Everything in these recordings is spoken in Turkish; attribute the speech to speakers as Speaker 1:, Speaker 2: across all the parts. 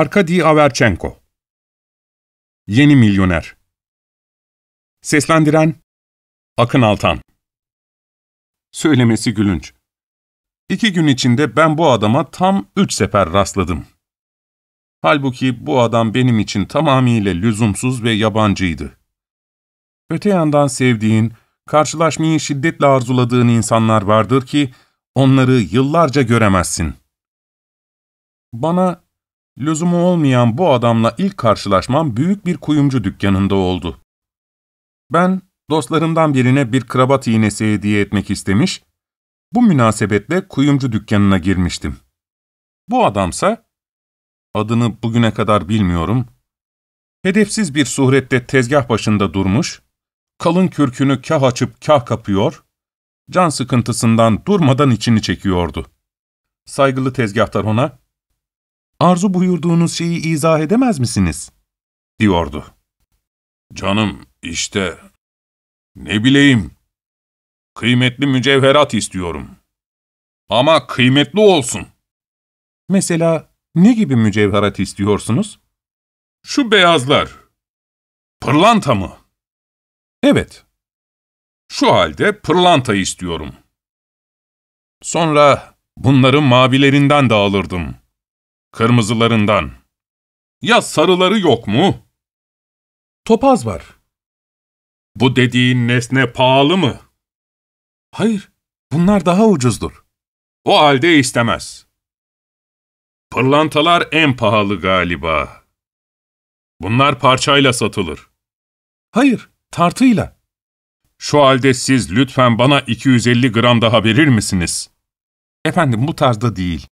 Speaker 1: Arkadi Averchenko Yeni Milyoner Seslendiren Akın Altan Söylemesi gülünç. İki gün içinde ben bu adama tam üç sefer rastladım. Halbuki bu adam benim için tamamiyle lüzumsuz ve yabancıydı. Öte yandan sevdiğin, karşılaşmayı şiddetle arzuladığın insanlar vardır ki onları yıllarca göremezsin. Bana Lüzumu olmayan bu adamla ilk karşılaşmam büyük bir kuyumcu dükkanında oldu. Ben dostlarımdan birine bir krabat iğnesi hediye etmek istemiş, bu münasebetle kuyumcu dükkanına girmiştim. Bu adamsa, adını bugüne kadar bilmiyorum, hedefsiz bir surette tezgah başında durmuş, kalın kürkünü kah açıp kah kapıyor, can sıkıntısından durmadan içini çekiyordu. Saygılı tezgahtar ona, arzu buyurduğunuz şeyi izah edemez misiniz? diyordu. Canım işte, ne bileyim, kıymetli mücevherat istiyorum. Ama kıymetli olsun. Mesela ne gibi mücevherat istiyorsunuz? Şu beyazlar. Pırlanta mı? Evet. Şu halde pırlanta istiyorum. Sonra bunları mavilerinden de alırdım.'' Kırmızılarından. Ya sarıları yok mu? Topaz var. Bu dediğin nesne pahalı mı? Hayır, bunlar daha ucuzdur. O halde istemez. Pırlantalar en pahalı galiba. Bunlar parçayla satılır. Hayır, tartıyla. Şu halde siz lütfen bana 250 gram daha verir misiniz? Efendim bu tarzda değil.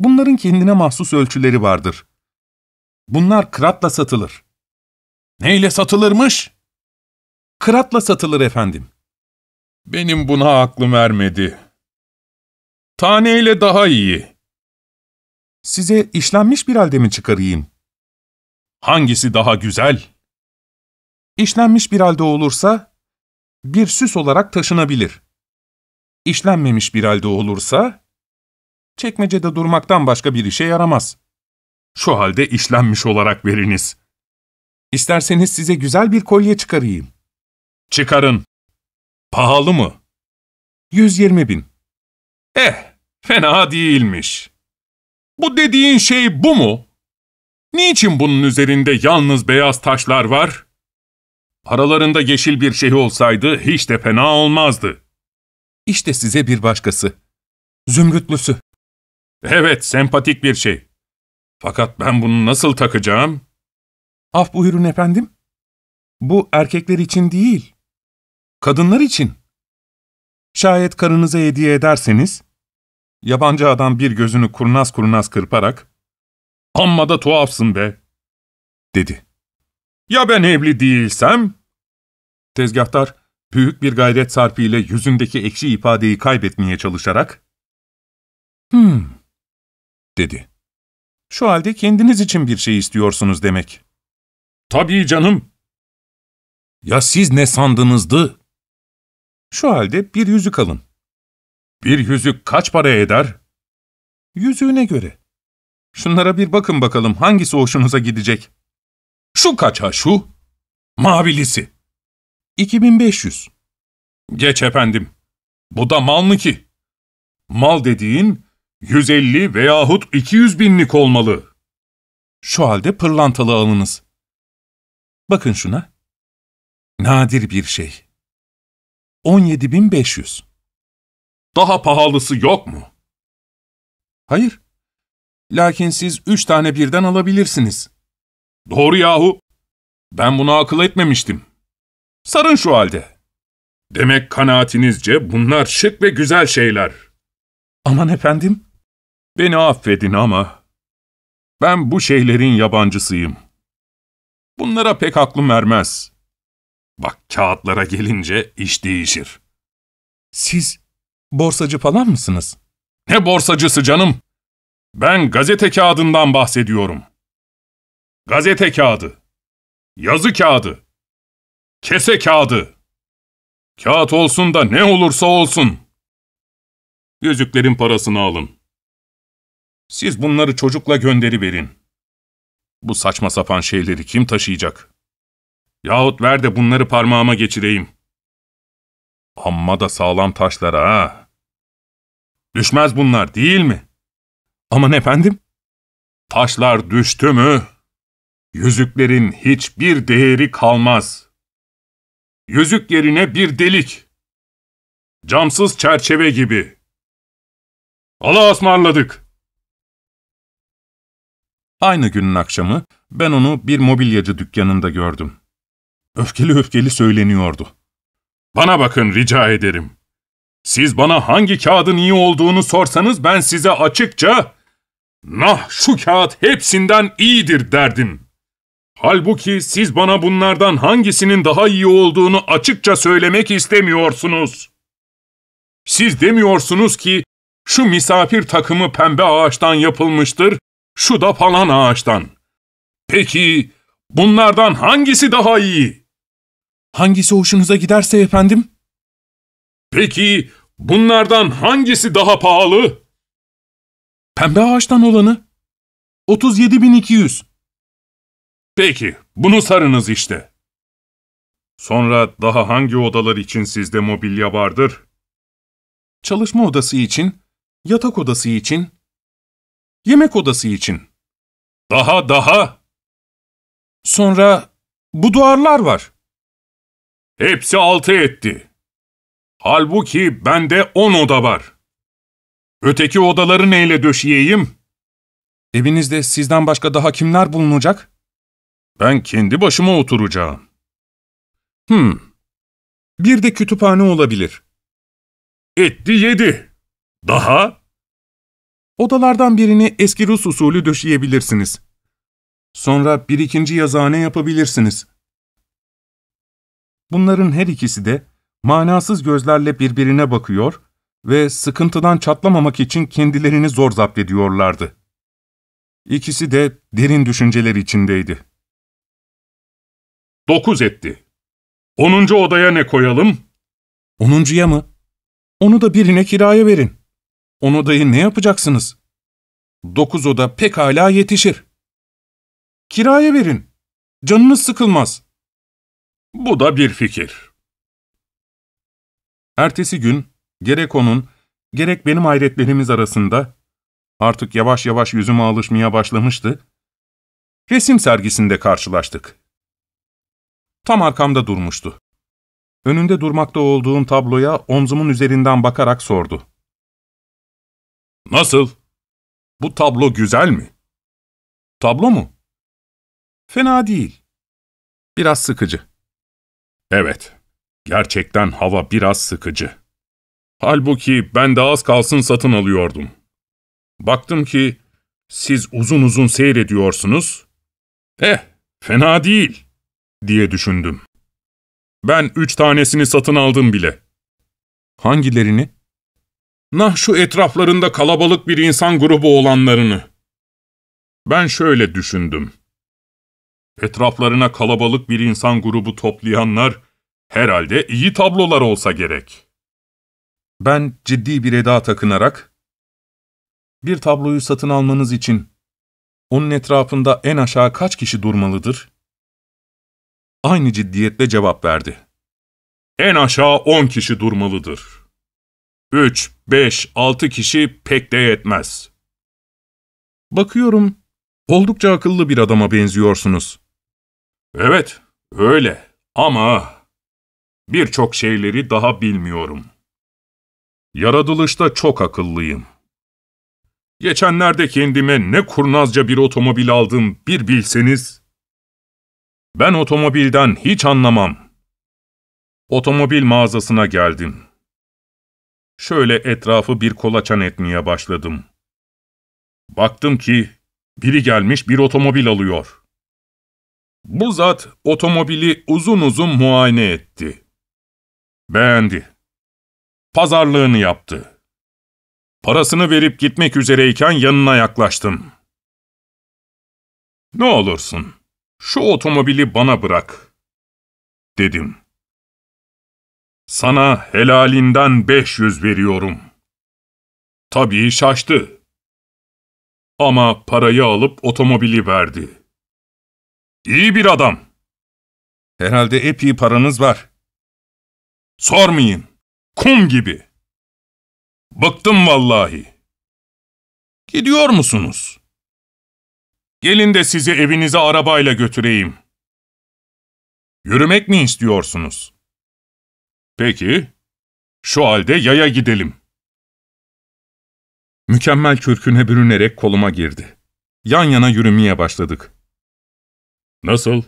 Speaker 1: Bunların kendine mahsus ölçüleri vardır. Bunlar kıratla satılır. Neyle satılırmış? Kıratla satılır efendim. Benim buna aklım ermedi. Taneyle daha iyi. Size işlenmiş bir halde mi çıkarayım? Hangisi daha güzel? İşlenmiş bir halde olursa bir süs olarak taşınabilir. İşlenmemiş bir halde olursa Çekmecede durmaktan başka bir işe yaramaz. Şu halde işlenmiş olarak veriniz. İsterseniz size güzel bir kolye çıkarayım. Çıkarın. Pahalı mı? 120 bin. Eh, fena değilmiş. Bu dediğin şey bu mu? Niçin bunun üzerinde yalnız beyaz taşlar var? Aralarında yeşil bir şey olsaydı hiç de fena olmazdı. İşte size bir başkası. Zümrütlüsü. Evet, sempatik bir şey. Fakat ben bunu nasıl takacağım? Af ah, buyurun efendim. Bu erkekler için değil, kadınlar için. Şayet karınıza hediye ederseniz, yabancı adam bir gözünü kurnaz kurnaz kırparak, ''Amma da tuhafsın be!'' dedi. ''Ya ben evli değilsem?'' Tezgahtar, büyük bir gayret sarfiyle yüzündeki ekşi ifadeyi kaybetmeye çalışarak, ''Hmm.'' dedi. Şu halde kendiniz için bir şey istiyorsunuz demek. Tabii canım. Ya siz ne sandınızdı? Şu halde bir yüzük alın. Bir yüzük kaç para eder? Yüzüğüne göre. Şunlara bir bakın bakalım hangisi hoşunuza gidecek. Şu kaça şu? Mavilisi. 2500. Geç efendim. Bu da mal mı ki? Mal dediğin 150 veyahut 200 binlik olmalı. Şu halde pırlantalı alınız. Bakın şuna. Nadir bir şey. 17.500. Daha pahalısı yok mu? Hayır. Lakin siz üç tane birden alabilirsiniz. Doğru yahu. Ben bunu akıl etmemiştim. Sarın şu halde. Demek kanaatinizce bunlar şık ve güzel şeyler. Aman efendim, Beni affedin ama ben bu şeylerin yabancısıyım. Bunlara pek aklım vermez. Bak kağıtlara gelince iş değişir. Siz borsacı falan mısınız? Ne borsacısı canım? Ben gazete kağıdından bahsediyorum. Gazete kağıdı, yazı kağıdı, kese kağıdı. Kağıt olsun da ne olursa olsun. Yüzüklerin parasını alın. Siz bunları çocukla gönderiverin. Bu saçma sapan şeyleri kim taşıyacak? Yahut ver de bunları parmağıma geçireyim. Amma da sağlam taşlara ha. Düşmez bunlar değil mi? Aman efendim? Taşlar düştü mü? Yüzüklerin hiçbir değeri kalmaz. Yüzük yerine bir delik. Camsız çerçeve gibi. Allah'a ısmarladık. Aynı günün akşamı ben onu bir mobilyacı dükkanında gördüm. Öfkeli öfkeli söyleniyordu. ''Bana bakın rica ederim. Siz bana hangi kağıdın iyi olduğunu sorsanız ben size açıkça ''Nah şu kağıt hepsinden iyidir.'' derdim. Halbuki siz bana bunlardan hangisinin daha iyi olduğunu açıkça söylemek istemiyorsunuz. Siz demiyorsunuz ki şu misafir takımı pembe ağaçtan yapılmıştır, şu da falan ağaçtan. Peki bunlardan hangisi daha iyi? Hangisi hoşunuza giderse efendim? Peki bunlardan hangisi daha pahalı? Pembe ağaçtan olanı. 37.200. Peki bunu sarınız işte. Sonra daha hangi odalar için sizde mobilya vardır? Çalışma odası için, yatak odası için, Yemek odası için. Daha daha. Sonra bu duvarlar var. Hepsi altı etti. Halbuki bende on oda var. Öteki odaları neyle döşeyeyim? Evinizde sizden başka daha kimler bulunacak? Ben kendi başıma oturacağım. Hmm. Bir de kütüphane olabilir. Etti yedi. Daha? Odalardan birini eski Rus usulü döşeyebilirsiniz. Sonra bir ikinci yazıhane yapabilirsiniz. Bunların her ikisi de manasız gözlerle birbirine bakıyor ve sıkıntıdan çatlamamak için kendilerini zor zapt ediyorlardı. İkisi de derin düşünceler içindeydi. Dokuz etti. Onuncu odaya ne koyalım? Onuncuya mı? Onu da birine kiraya verin. On odayı ne yapacaksınız? Dokuz oda pekala yetişir. Kiraya verin. Canınız sıkılmaz. Bu da bir fikir. Ertesi gün gerek onun, gerek benim hayretlerimiz arasında, artık yavaş yavaş yüzüme alışmaya başlamıştı, resim sergisinde karşılaştık. Tam arkamda durmuştu. Önünde durmakta olduğum tabloya omzumun üzerinden bakarak sordu. Nasıl? Bu tablo güzel mi? Tablo mu? Fena değil. Biraz sıkıcı. Evet, gerçekten hava biraz sıkıcı. Halbuki ben de az kalsın satın alıyordum. Baktım ki siz uzun uzun seyrediyorsunuz. Eh, fena değil diye düşündüm. Ben üç tanesini satın aldım bile. Hangilerini? Nah şu etraflarında kalabalık bir insan grubu olanlarını. Ben şöyle düşündüm. Etraflarına kalabalık bir insan grubu toplayanlar herhalde iyi tablolar olsa gerek. Ben ciddi bir eda takınarak, bir tabloyu satın almanız için onun etrafında en aşağı kaç kişi durmalıdır? Aynı ciddiyetle cevap verdi. En aşağı on kişi durmalıdır. Üç, beş, altı kişi pek de yetmez. Bakıyorum, oldukça akıllı bir adama benziyorsunuz. Evet, öyle ama birçok şeyleri daha bilmiyorum. Yaratılışta çok akıllıyım. Geçenlerde kendime ne kurnazca bir otomobil aldım bir bilseniz. Ben otomobilden hiç anlamam. Otomobil mağazasına geldim şöyle etrafı bir kolaçan etmeye başladım. Baktım ki biri gelmiş bir otomobil alıyor. Bu zat otomobili uzun uzun muayene etti. Beğendi. Pazarlığını yaptı. Parasını verip gitmek üzereyken yanına yaklaştım. ''Ne olursun, şu otomobili bana bırak.'' dedim. Sana helalinden 500 veriyorum. Tabii şaştı. Ama parayı alıp otomobili verdi. İyi bir adam. Herhalde epey paranız var. Sormayın. Kum gibi. Bıktım vallahi. Gidiyor musunuz? Gelin de sizi evinize arabayla götüreyim. Yürümek mi istiyorsunuz?'' Peki, şu halde yaya gidelim. Mükemmel kürküne bürünerek koluma girdi. Yan yana yürümeye başladık. Nasıl?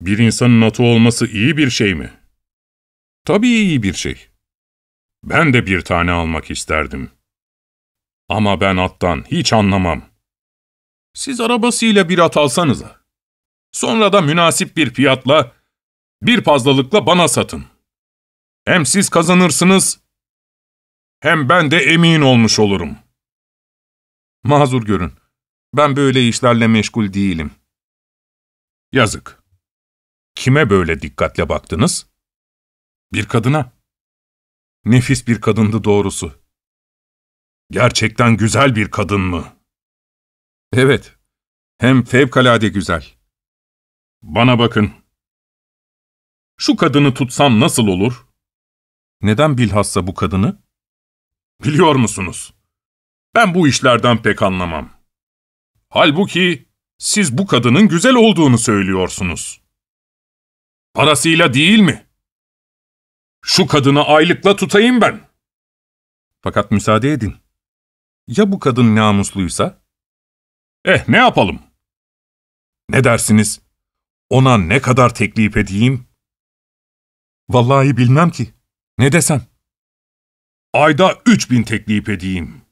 Speaker 1: Bir insanın atı olması iyi bir şey mi? Tabii iyi bir şey. Ben de bir tane almak isterdim. Ama ben attan hiç anlamam. Siz arabasıyla bir at alsanıza. Sonra da münasip bir fiyatla, bir fazlalıkla bana satın. Hem siz kazanırsınız, hem ben de emin olmuş olurum. Mazur görün, ben böyle işlerle meşgul değilim. Yazık. Kime böyle dikkatle baktınız? Bir kadına. Nefis bir kadındı doğrusu. Gerçekten güzel bir kadın mı? Evet, hem fevkalade güzel. Bana bakın. Şu kadını tutsam nasıl olur? Neden bilhassa bu kadını? Biliyor musunuz? Ben bu işlerden pek anlamam. Halbuki siz bu kadının güzel olduğunu söylüyorsunuz. Parasıyla değil mi? Şu kadını aylıkla tutayım ben. Fakat müsaade edin. Ya bu kadın namusluysa? Eh ne yapalım? Ne dersiniz? Ona ne kadar teklif edeyim? Vallahi bilmem ki. Ne desem? Ayda üç bin teklif edeyim.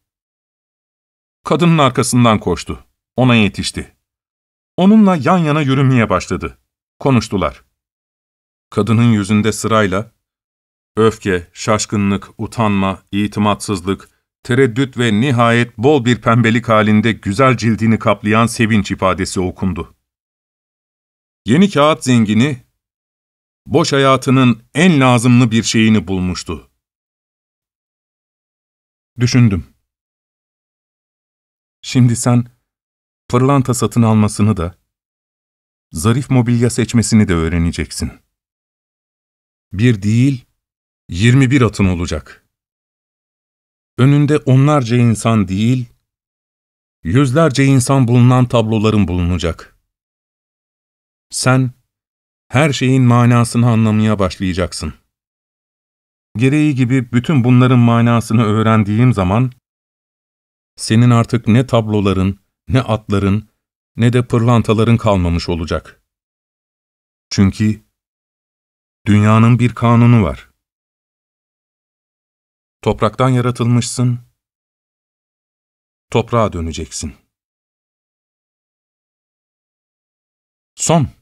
Speaker 1: Kadının arkasından koştu. Ona yetişti. Onunla yan yana yürümeye başladı. Konuştular. Kadının yüzünde sırayla öfke, şaşkınlık, utanma, itimatsızlık, tereddüt ve nihayet bol bir pembelik halinde güzel cildini kaplayan sevinç ifadesi okundu. Yeni kağıt zengini boş hayatının en lazımlı bir şeyini bulmuştu. Düşündüm. Şimdi sen fırlanta satın almasını da, zarif mobilya seçmesini de öğreneceksin. Bir değil, 21 atın olacak. Önünde onlarca insan değil, yüzlerce insan bulunan tabloların bulunacak. Sen, her şeyin manasını anlamaya başlayacaksın. Gereği gibi bütün bunların manasını öğrendiğim zaman, senin artık ne tabloların, ne atların, ne de pırlantaların kalmamış olacak. Çünkü dünyanın bir kanunu var. Topraktan yaratılmışsın, toprağa döneceksin. Son